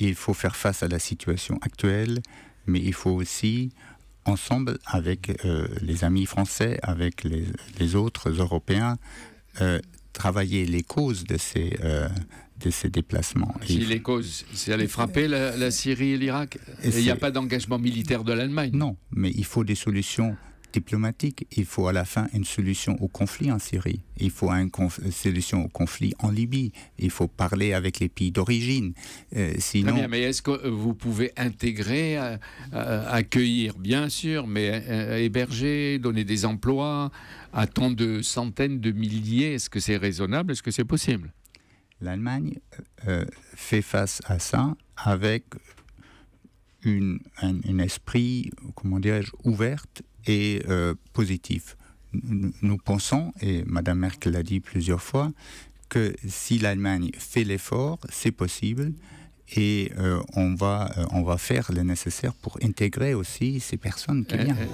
il faut faire face à la situation actuelle, mais il faut aussi, ensemble avec euh, les amis français, avec les, autres Européens, euh, travailler les causes de ces, euh, de ces déplacements. Si les causes, c'est aller frapper la, la Syrie et l'Irak. Il n'y a pas d'engagement militaire de l'Allemagne. Non, mais il faut des solutions diplomatique. Il faut à la fin une solution au conflit en Syrie. Il faut une, euh, solution au conflit en Libye. Il faut parler avec les pays d'origine. Euh, sinon... mais est-ce que euh, vous pouvez intégrer, accueillir, bien sûr, mais héberger, donner des emplois à tant de centaines de milliers Est-ce que c'est raisonnable Est-ce que c'est possible L'Allemagne fait face à ça avec une, un, esprit, comment dirais-je, ouverte est euh, positif. Nous pensons, et Mme Merkel l'a dit plusieurs fois, que si l'Allemagne fait l'effort, c'est possible et euh, on, va, euh, on va faire le nécessaire pour intégrer aussi ces personnes qui viennent.